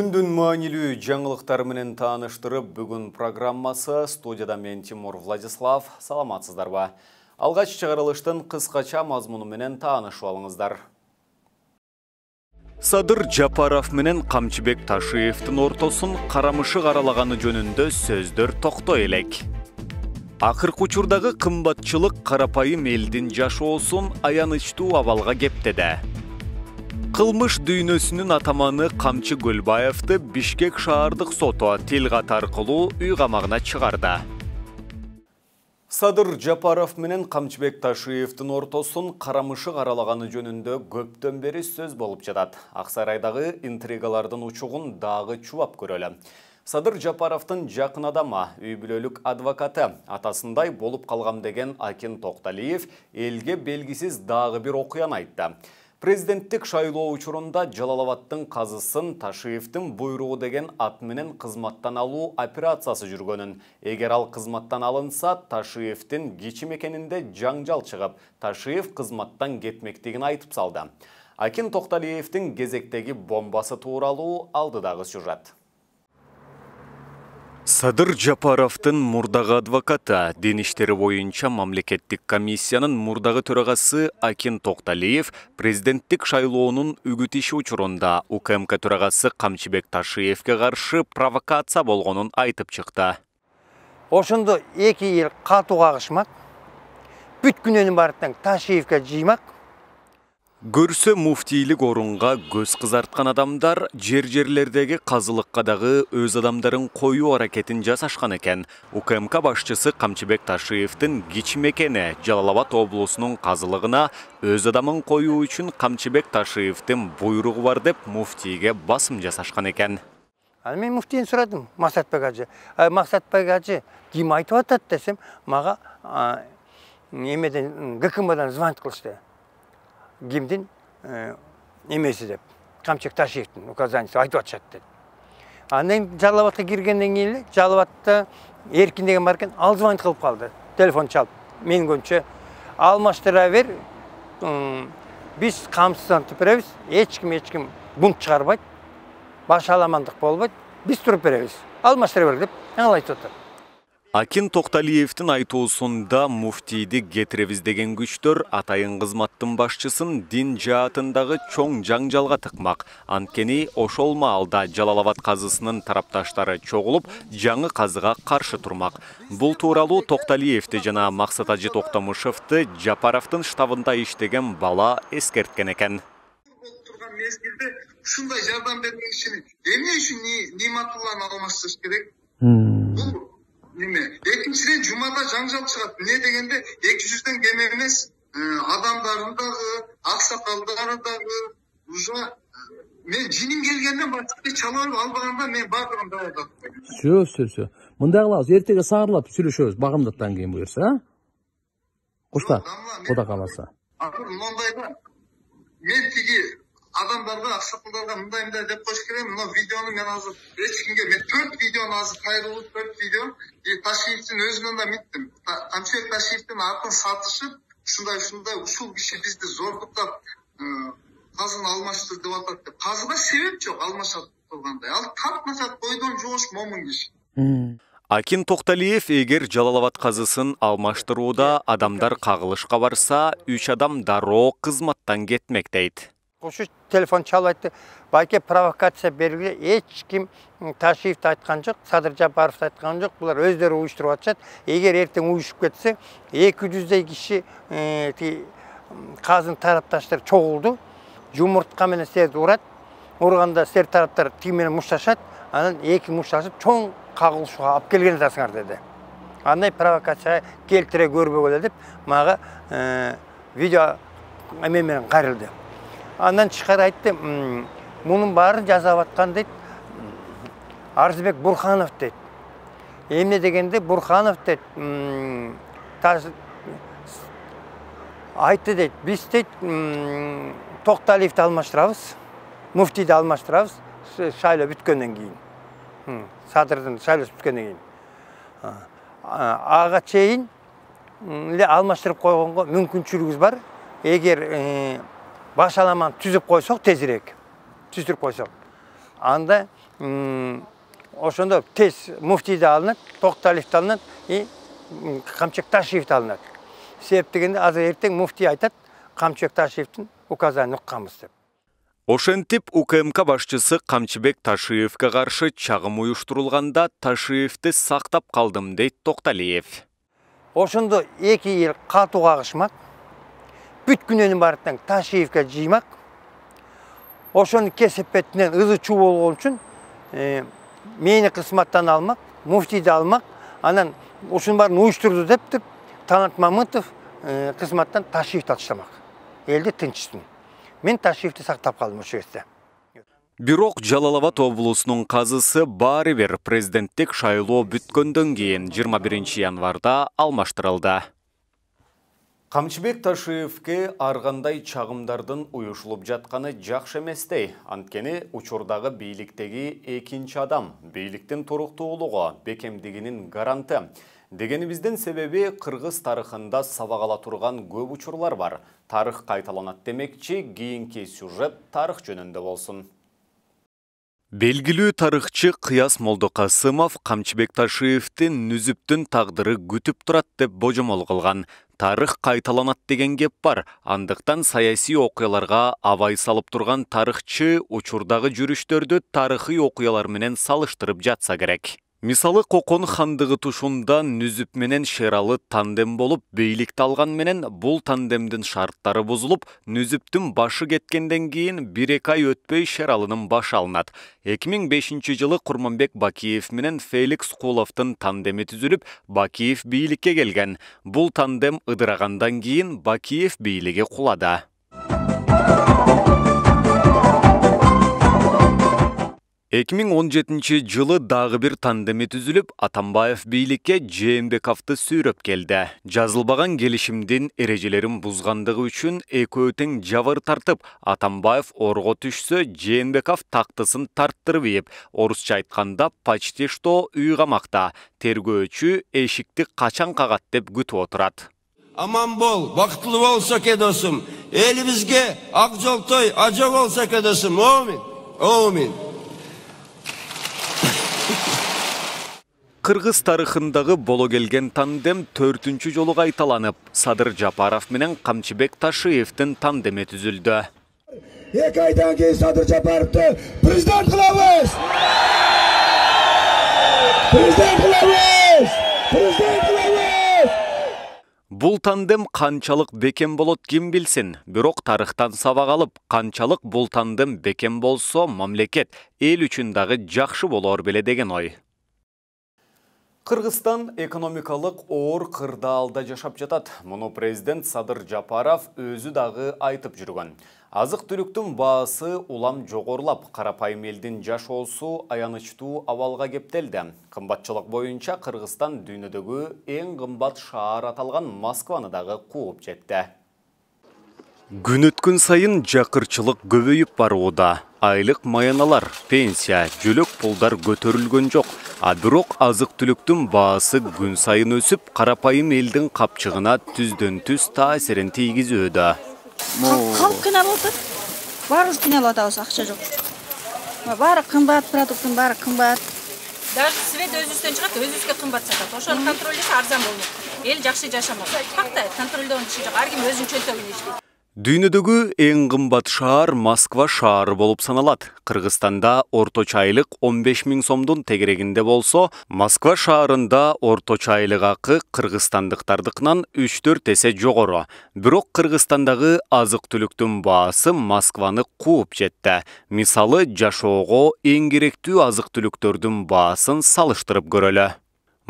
күндүн маанилүү жаңылыктары менен тааныштырып бүгүн программасы студияда мен тимур владислав саламатсыздарбы алгач чыгарылыштын кыскача мазмуну менен таанышып алыңыздар садыр жапаров менен камчыбек ташиевдин ортосун карамышык аралаганы жөнүндө сөздөр токтой элек акыркы учурдагы кымбатчылык карапайым элдин жашоосун аянычтуу абалга кептеди кылмыш дүйнөсүнүн атаманы камчы көлбаевти бишкек шаардык соту тил кат аркылуу үй камагына чыгарды садыр жапаров менен камчыбек ташиевдин ортосун карамышык аралаганы жөнүндө көптөн бери сөз болуп жатат ак сарайдагы интригалардын учугун дагы чубап көрөлү садыр жапаровдун жакын адамы үй бүлөлүк адвокаты атасындай болуп калгам деген акин токталиев элге белгисиз дагы бир окуяны айтты президенттік шайлоо учурунда Жалалаваттың қазысын Ташиевтің буйругу деген ат қызматтан алу операциясы жүргөнүн Егер ал қызматтан алынса Ташиевтің кечімекенінде мекенинде жаңжал шығып, ташиев қызматтан кетмектегін айтып салды акин Тоқталиевтің кезектегі бомбасы тууралуу алдыдагы сюжет садыр жапаровдун мурдагы адвокаты дин иштери боюнча мамлекеттик комиссиянын мурдагы төрагасы акин токталиев президенттик шайлоонун үгүт иши учурунда укмк төрагасы камчыбек ташиевге каршы провокация болгонун айтып чыкты ошондо эки эл катуу кагышмак бүт күнөөнүн баары тең ташиевке жыймак Гүрсі муфтийлік орынға көз қызартқан адамдар жер-жерлердегі қазылыққа дағы өз адамдарын қою әрекетін жасашқан екен. УКМК башчысы Қамчыбек Ташиевтің кичмекені Жалалават облысының қазылығына өз адамын қою үшін Қамчыбек Ташиевтің бұйрығы бар деп муфтиге басым жасашқан екен. Ал мен муфтиін сұрадым, Мақсатбек ажы. Мақсатбек ажы айтып десем, маға немеден звонт қылышты гимдин немесі э, деп қамшек ташиевдин указаниясы айтып жатышады деді анан киргенден кийин эле жалал жалабатта эркин деген бар экен ал звонить кылып калды телефон чалып менин көзімше алмаштыра бер биз беребиз эч ким эч ким бунт чыгарбайт башаламандык болбойт биз туруп беребиз алмаштыра бер деп айтып атат Акин Тоқталиевтің айтуысында муфтиді деген күштір, атайын ғызматтың башчысын дин жаатындағы чоң жаңжалға тықмақ. Анткени ошолма алда Жалалават қазысының тарапташтары чоғылып, жаңы қазыға қаршы тұрмақ. Бұл тууралуу Тоқталиевті жана Мақсат Ажы Тоқтамышевті Жапаровтың штабында іштеген бала ескерткен екен. ушундай жардам берген кишини эмне үчүн алмаштырыш керек? неме екіншіден жумада жанжал шығады не дегенде екі жүзден кем емес аксакалдары дагы уже мен жинім келгеннен бастап чалалып албаганда мен баардыгын даярдап все все все мындай кылабыз эртеге саарлап сүйлөшөбүз багымдаттан кийин буюрса кушта кудай кааласа азыр да мен тиги адамдарға ақсақалдарға мындай мындай деп қойып керек мынау видеоны мен азыр ешкімге мен төрт видеоны азыр кайрылуу төрт видео и ташиевтің өзінен да мынттим әмшек ташиевтің атын сатышып ушундай ушундай ушул киши бизди зордуктап казыны алмаштыр деп атат деп казыга себеп жок алмашат тургандай ал тартмаса бойдон жоош момун киши акин токтолиев эгер жалал абад казысын алмаштырууда адамдар кагылышка барса үч адам дароо кызматтан кетмек дейт телефон телефон айтты байке провокация еш ким ташиевті тайтқан жоқ садыр жапаровты айтқан жоқ бұлар өздері уюштуруп атышат егер ертең ұйышып кетсе киши тиги кіші тарапташтар чогулду чоғылды менен силерди урат ұрғанда сер тараптар менен мушташат анан екі мұшташып чоң кагылышууга алып келген атасыңар деді андай провокация келтіре көрбегіле деп мага видео менен кайрылды анан тышкары айтты мунун баарын жазап аткан дейт арзыбек бурханов дейт эмне дегенде бурханов дейт айтты дейт биз дейт токталиевди алмаштырабыз муфтийди алмаштырабыз шайлоо бүткөндөн кийин садырдын шайлоосу бүткөндөн кийин ага чейин эле алмаштырып койгонго мүмкүнчүлүгүбүз бар эгер э, башаламаны түзіп қойсақ тезірек түзіріп қойсақ анда ошондо тез муфтий да алынат токталиев да алынат и камчек ташиев алынат себеп дегенде азыр эртең муфтий айтат камчыбек ташиевдин укканбыз деп ошентип укмк башчысы камчыбек ташиевке каршы чагым уюштурулганда ташиевди сактап калдым дейт токталиев ошондо эки эл катуу кагышмак бүт күненін барыттан Ташиевке жыймак Ошон кесип бетинен ызы чуу болгон үчүн ә, мени кызматтан алмак муфтийди алмак анан ушунун баарын уюштурду талант мамытов кызматтан ташиевди атыштамак элди тынчсын мен ташиевди сактап калдым ошол кезде бирок жалал абад облусунун казысы баары бир президенттик шайлоо бүткөндөн кийин жыйырма январда алмаштырылды Қамшыбек Ташиевке арғандай чағымдардың ұйышылып жатқаны жақшы мәстей. анткені ұчырдағы бейліктегі екінші адам, бийликтин туруктуулугу бекемдігінің гаранты. Дегені себеби себебі қырғыз тарихында ала тұрған көп учурлар бар. Тарих қайталанат демекші, кейінке сюжет тарих жөнүндө болсын. Белгілі тарихчы Қияс Молдоқасымов Қамчыбек Ташиевтің нүзіптің тағдыры күтіп тұрат деп божомол қылған тарых қайталанат деген кеп бар андықтан саяси оқияларға абай салып тұрған тарыхчы учурдагы жүрүштөрдү тарыхый окуялар менен салыштырып жатса керек мисалы кокон хандығы тушунда нүзіп менен шералы тандем болып, бийликти алган менен бұл тандемдің шарттары бұзылып, нүзіптің башы кеткенден кейін бир эки ай өтпөй шералынын башы алынат 2005 жылы Құрманбек бакиев менен феликс куловдун тандемі түзіліп, бакиев бейлікке келген Бұл тандем ыдырағандан кейін бакиев бейліге құлады. 2017 жылы дағы бір тандемі түзіліп, атамбаев бийликке жээнбековду сүйріп келді. Жазылбаған келишимдин эрежелерин бузгандыгы үшін экөө тең жабыр тартып атамбаев орго түшсө жээнбеков тақтысын тарттырып ийип орыс жайтқанда почти что үй камакта тергөөчү эшикти қачан қағат деп күтүп отурат аман бол бакытлуу болса ке досум элибизге ак жолтой ажо болсо ке досум оомин кыргыз тарыхындагы боло келген тандем төртүнчү жолу кайталанып садыр жапаров менен камчыбек ташиевдин тандеми түзүлдү эки айдан кийин садыр жапаровду президент кылабыз президент кылабыз президент кылабыз бул тандем канчалык бекем болот ким билсин бирок тарыхтан сабак алып канчалык бул тандем бекем болсо мамлекет эл үчүн дагы жакшы болор беле деген ой кыргызстан экономикалык оор кырдаалда жашап жатат муну президент садыр жапаров өзү дагы айтып жүргөн азык түлүктүн баасы улам жогорулап карапайым элдин жашоосу аянычтуу абалга кептелди кымбатчылык боюнча кыргызстан дүйнөдөгү эң кымбат шаар аталган москваны дагы кууп жетти күн өткөн сайын жакырчылык көбөйүп барууда айлык маяналар пенсия жөлөк пулдар көтөрүлгөн жок а бирок азык түлүктүн баасы күн сайын өсүп карапайым элдин капчыгына түздөн түз таасирин тийгизүүдө калк кыйналып атат баарыбыз кыйналып атабыз акча жок баары кымбат продуктың баары кымбат даже свет өзүбүздөн чыгат өзүбүзгө кымбат сатат ошону контролдесо арзан болмок эл жакшы жашамак факт контролдогон киши жок ар ким өзүнчө өнтөгүн иштейт дүйнөдөгү эң кымбат шаар москва шаары болуп саналат кыргызстанда орточо айлык он беш миң сомдун тегерегинде болсо москва шаарында орточо айлык акы кыргызстандыктардыкынан үч төрт эсе жогору бирок кыргызстандагы азык түлүктүн баасы москваны кууп жетти мисалы жашоого эң керектүү азык түлүктөрдүн баасын салыштырып көрөлү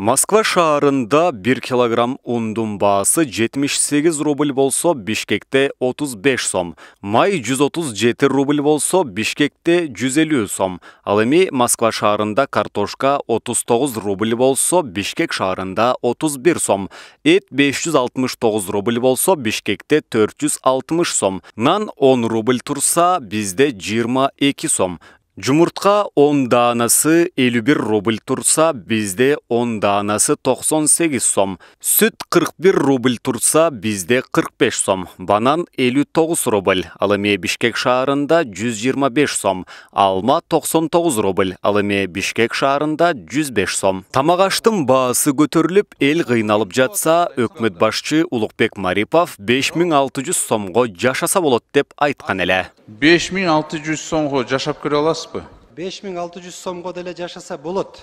Москва шарында 1 килограмм ундун баасы 78 рубль болсо, Бишкекте 35 сом. Май 137 рубль болсо, Бишкекте 150 сом. Ал эми Москва шарында картошка 39 рубль болсо, Бишкек шаарында 31 сом. Эт 569 рубль болсо, Бишкекте 460 сом. Нан 10 рубль турса, бизде 22 сом. Жұмыртқа 10 данасы 51 рубль тұрса, бізде 10 данасы 98 сом. Сүт 41 рубль тұрса, бізде 45 сом. Банан 59 рубль, алыме Бишкек шаарында 125 сом. Алма 99 рубль, алыме Бишкек шаарында 105 сом. Тамағаштың баасы көтеріліп, ел қиналып жатса, өкмет башчы Улықбек Марипов 5600 сомға жашаса болот деп айтқан әлі. 5600 сомға жашап көре аласызбы беш миң алты жүз сомго деле жашаса болот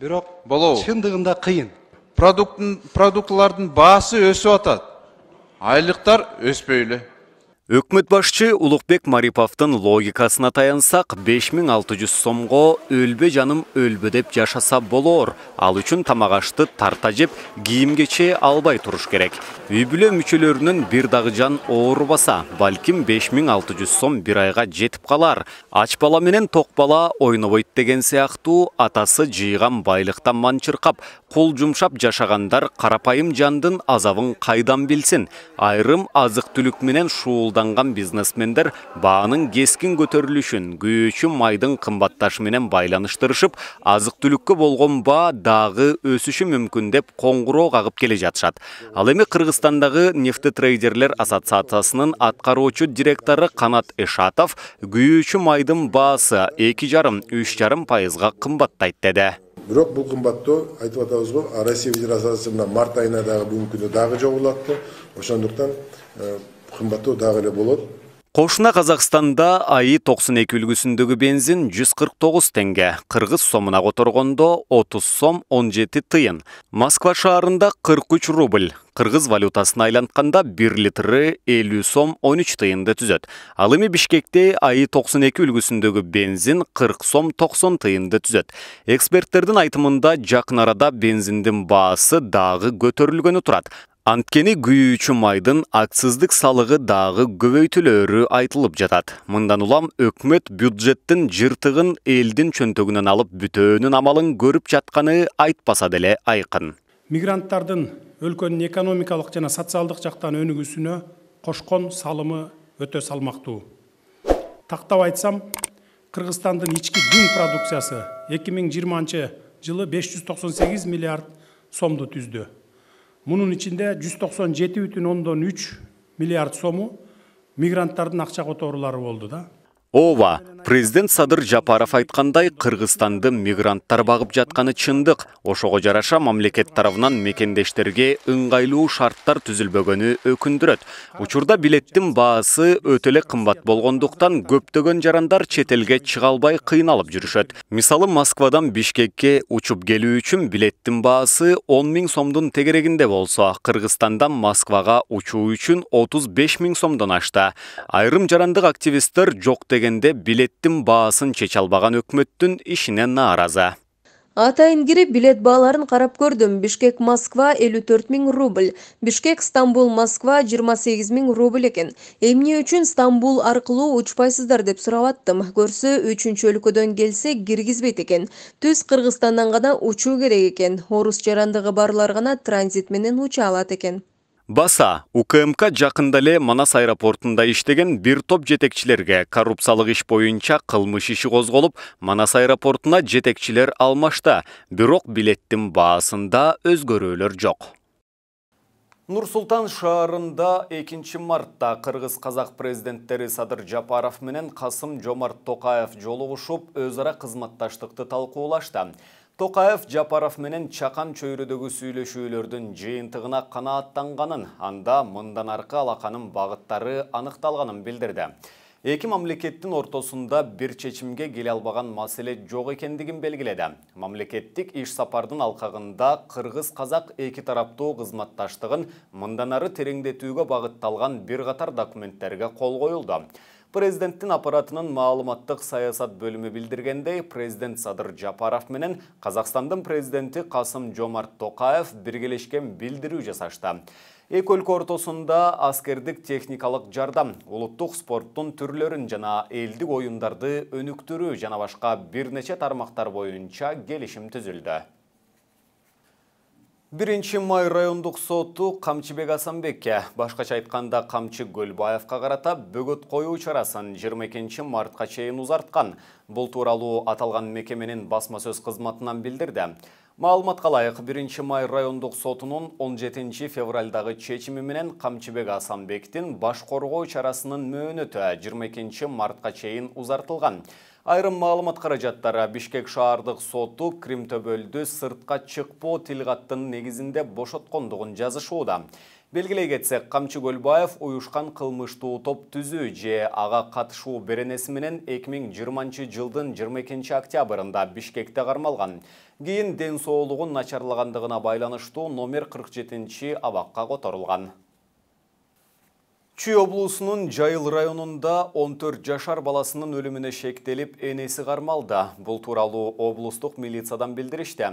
бирок болобу чындыгында кыйын продукттун продуктылардын баасы өсүп атат айлыктар өспөй эле Өкмөт башчы Улукбек Мариповтун логикасына таянсақ, 5600 сомго өлбө жаным өлбө деп жашаса болор. Ал үчүн тамағашты тарта жеп, кийим кече албай туруш керек. Үй бүлө мүчөлөрүнүн бир дагы жан оорубаса, балким 5600 сом бир айга жетип қалар. Ач бала менен ток бала ойнобойт деген сыяктуу атасы жыйган байлыктан манчыркап, қол жумшап жашагандар карапайым жандын азабын кайдан билсин? Айрым азык түлүк менен шуул қолданған бизнесмендер бағаның кескін көтерілішін майдын майдың қымбатташыменен байланыштырышып азық түлікке болгон баа дагы өсүшү мүмкүн деп коңгуроо кагып келе жатышат ал эми кыргызстандагы нефтетрейдерлер ассоциациясынын аткаруучу директору канат эшатов күйші майдын баасы эки жарым үч жарым пайызга кымбаттайт деди бирок бул кымбаттоо айтып атабыз го россия федерациясы март айына дагы бүгүнкү күндө дагы жогорулатты ошондуктан э, қымбаттау дағы әлі болады. Қошына Қазақстанда айы 92 үлгісіндегі бензин 149 тенге, қырғыз сомына қоторғынды 30 сом 17 тыйын. Москва шарында 43 рубль, қырғыз валютасын айланқанда 1 литры 50 сом 13 тыйынды түзет. Алыми Бішкекте айы 92 үлгісіндегі бензин 40 сом 90 тыйынды түзет. Эксперттердің айтымында жақын арада бензиндің бағасы дағы көтерілгені тұрады. Анткени күйүүчү майдын аксыздык салыгы дагы көбөйтүлөөрү айтылып жатат. Мындан улам өкмөт бюджеттин жыртыгын элдин чөнтөгүнөн алып бүтөөнүн амалын көрүп жатканы айтпаса деле айкын. Мигранттардын өлкөнүн экономикалык жана социалдык жактан өнүгүүсүнө кошкон салымы өтө салмактуу. Тактап айтсам, Кыргызстандын ички дүң продукциясы 2020 жылы 598 миллиард сомду түздү. Мұның ішінде 197,3 миллиард сому мигранттардың ақша қоторулары болды да. Ова президент садыр жапаров айтқандай кыргызстанды мигранттар багып жатқаны чындық ошого жараша мамлекет тарабынан мекендештерге ыңгайлуу шарттар түзүлбөгөнү өкүндүрөт учурда билеттин баасы өтө қымбат кымбат болгондуктан көптөгөн жарандар четелге чығалбай чыга албай кыйналып жүрүшөт мисалы москвадан бишкекке учуп келу үчүн билеттин баасы 10 миң сомдун тегерегинде болсо кыргызстандан москвага учуу үчүн 35 беш миң сомдон айрым жарандык активисттер жок дегенде билет баасын чече албаган өкмөттүн ишине нааразы атайын кирип билет бааларын карап көрдүм бишкек москва элүү төрт миң рубль бишкек стамбул москва жыйырма сегиз миң рубль экен эмне үчүн стамбул аркылуу учпайсыздар деп сурап аттым көрсө үчүнчү өлкөдөн келсе киргизбейт экен түз кыргызстандан гана учуу керек экен орус жарандыгы барлар гана транзит менен уча алат экен Баса, УКМК жақында эле Манас аэропортунда иштеген бір топ жетекчилерге коррупциялық іш бойынша қылмыш іші қозғолып, Манас аэропортуна жетекчилер алмашта, бирок билеттин баасында өзгөрүүлөр жоқ. Нұрсултан шаарында 2 мартта Қырғыз-Қазақ президенттері Садыр Жапаров менен Қасым Жомарт Тоқаев жолуғышып өзіра қызматташтықты талқуулашты. Токаев Жапаров менен Чакан чөйрөдөгү сүйлөшүүлөрдүн жыйынтыгына канааттанганын, анда мындан аркы алаканын багыттары аныкталганын билдирди. Эки мамлекеттин ортосунда бир чечимге келе албаган маселе жок экендигин белгиледи. Мамлекеттик иш сапардын алкагында кыргыз-казак эки тараптуу кызматташтыгын мындан ары тереңдетүүгө багытталган бир катар документтерге кол коюлду президенттин аппаратынын маалыматтык саясат бөлүмү билдиргендей президент садыр жапаров менен казакстандын президенти Қасым жомарт токаев биргелешкен билдирүү жасашты эки өлкө ортосунда аскердик техникалык жардам улуттук спорттун түрлерін жана элдик оюндарды өнүктүрүү жана башка бир нече тармактар боюнча келишим түзүлдү Биринчи май райондық соту Камчыбек Асанбекке, башкача айтканда Камчы Гөлбаевка карата бөгөт коюу чарасын 22 мартка чейин узарткан. Бул тууралуу аталган мекеменин басма сөз кызматынан билдирди. Маалыматка ылайык 1 май райондық сотунун 17 февралдагы чечими менен Камчыбек Асанбектин баш коргоо чарасынын мөөнөтү 22 мартка чейин узартылган. айрым маалымат каражаттары бишкек шаардык соту крим төбөлдү сыртка чыкпоо тил каттын негизинде бошоткондугун жазышууда белгилей кетсек камчы көлбаев уюшкан кылмыштуу топ түзүү же ага катышуу беренеси менен эки миң жыйырманчы жылдын жыйырма экинчи октябрында бишкекте кармалган кийин ден соолугун начарлагандыгына байланыштуу номер кырк жетинчи абакка которулган чүй облысының жайыл районунда 14 жашар баласының өліміне шектелип әнесі кармалды Бұл туралы облыстық милициядан білдірішті.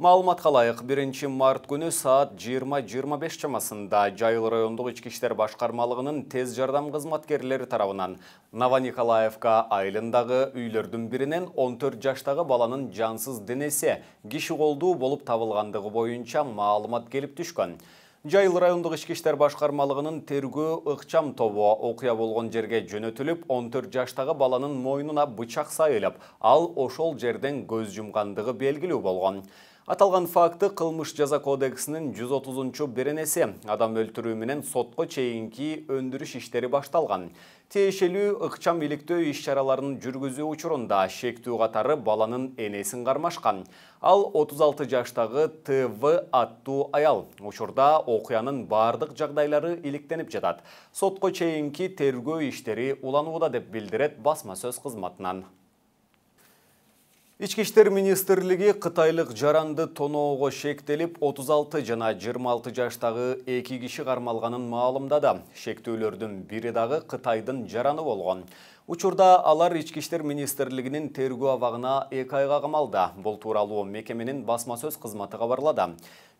Малымат қалайық, 1 март күні саат 20-25 жамасында жайыл райондығы үшкіштер башқармалығының тез жардам тарауынан Нава новониколаевка айлындағы үйлердің бірінен 14 жаштағы баланың жансыз денесе киши колдуу болып табылғандығы бойынша маалымат келіп түшкөн жайыл райондық ішкештер башқармалығының тергі тергөө тобуа тобу окуя болгон жерге жөнөтүлүп 14 жаштағы баланың мойнуна бычак сайылып ал ошол жерден көз жұмғандығы белгілі болған. Аталған факты қылмыш жаза кодексінің 130 шы беренесі адам өлтіруімінен менен сотко чейинки өндүрүш иштери башталган. ұқчам ыкчам иликтөө жүргізі ұчырында жүргүзүү учурунда шектүү катары қармашқан. кармашкан. Ал 36 жаштагы ТВ аттуу аял. Учурда окуянын бардық жағдайлары иликтенип жатат. Сотко чейинки тергөө иштери уланууда деп билдирет басма сөз кызматынан. Ички иштер министрлиги кытайлык жаранды тоноого шектелип 36 жана 26 жаштагы эки киши кармалганын маалымдады. Шектөөлөрдүн бири дагы Кытайдын жараны болгон. Учурда алар Ички иштер министрлигинин тергөө абагына 2 айга камалды. Бул тууралуу мекеменин басма сөз кызматы кабарлады.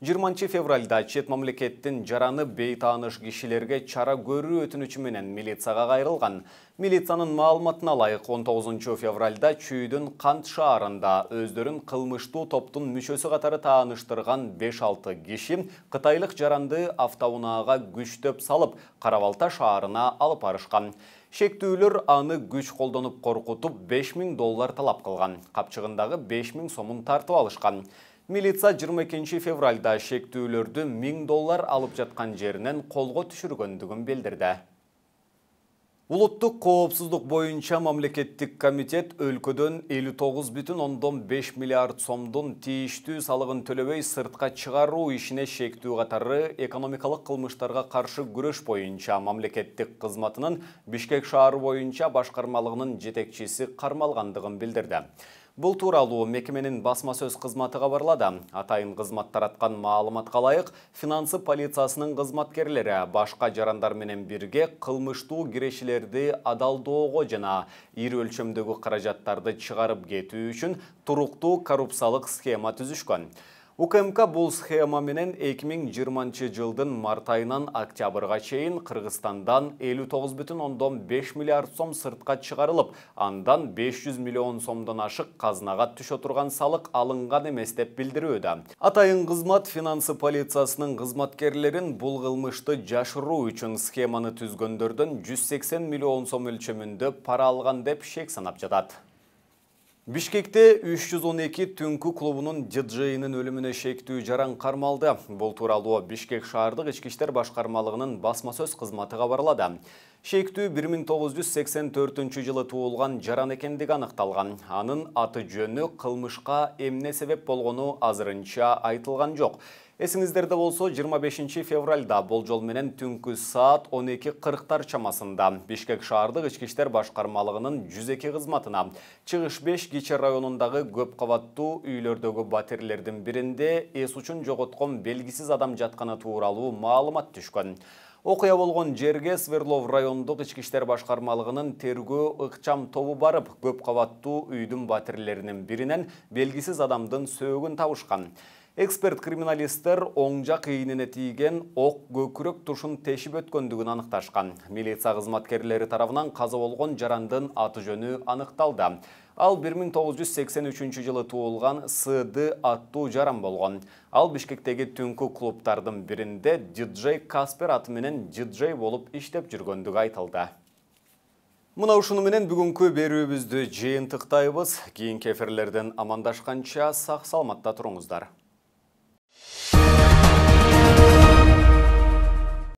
20 февральда чет мамлекеттин жараны бейтааныш кишилерге чара көрүү өтүнүчү менен милицияга кайрылган. Милициянын маалыматына ылайык 19 февральда Чүйдүн Кант шаарында өздөрүн кылмыштуу топтун мүчөсү катары тааныштырган 5-6 киши кытайлык жаранды автоунаага күчтөп салып, Каравалта шаарына алып барышкан шектүүлөр аны күч колдонуп коркутуп 5000 доллар талап кылган капчыгындагы 5000 сомун тартып алышкан милиция 22 февральда шектүүлөрдү 1000 доллар алып жаткан жеринен колго түшүргөндүгүн билдирди Улуттук коопсуздук бойынша мамлекеттік комитет өлкөдөн 59,5 миллиард сомдун тийиштүү салығын төлөбөй сыртқа чыгаруу ишине шектүү катары экономикалық қылмыштарға қаршы күрөш боюнча мамлекеттік кызматынын Бишкек шаары боюнча башкармалыгынын жетекчиси қармалғандығын билдирди бул тууралуу мекеменин басма сөз кызматы кабарлады атайын кызмат тараткан маалыматка ылайык финансы полициясынын кызматкерлери башка жарандар менен бирге кылмыштуу кирешилерди адалдоого жана ири өлчөмдөгү каражаттарды чыгарып кетүү үчүн туруктуу коррупциялык схема түзүшкөн укмк бул схема менен 2020 жылдын март айынан октябрга чейин кыргызстандан 59,5 миллиард сом сыртка чыгарылып андан 500 миллион сомдон ашык казнага түш турган салык алынган эмес деп билдирүүдө атайын кызмат финансы полициясынын Қызматкерлерін бул кылмышты жашыруу үчүн схеманы түзгөндөрдөн 180 миллион сом өлчөмүндө пара алган деп шек санап жатат Бишкекте 312 түнкі клубының диджейінің өліміне шектүү жаран қармалды. Бұл туралуы Бишкек шағырдық ішкіштер башқармалығының басмасөз қызматыға барлады шектүү 1984 жылы туулган жаран экендиги аныкталган анын аты жөнү кылмышка эмне себеп болгону азырынча айтылган жок Эсиңиздерде болсо 25 февральда болжол менен түнкү саат 12.40 чамасында Бишкек ички иштер башқармалығының 102 кызматына Чығыш 5 Гиче районындағы көп қаватту үйлердегі батерлердің бірінде эс үчүн жоготкон белгисиз адам жатканы тууралуу маалымат түшкөн. Оқия болған жерге Сверлов райондық ішкіштер башқармалығының тергі ықчам тобы барып, көп қаватту үйдің батырлерінің бірінен белгісіз адамдың сөгін тауышқан. Эксперт криминалистер оңжа қиыныны тийген оқ көкірік тушун тешіп өткөндүгүн анықташқан. Милиция ғызматкерлері тарабынан қаза болгон жарандың аты жөні анықталды. Ал 1983 жылы туылған СД аттуу жарам болгон. Ал Бишкектеги түнкү клубтардын биринде диджей Каспер аты менен диджей болуп иштеп жүргөндүгү айтылды. Мына ушуну менен бүгүнкү берүүбүздү жыйынтыктайбыз. Кийинки эфирлерден амандашканча сак салматта туруңуздар.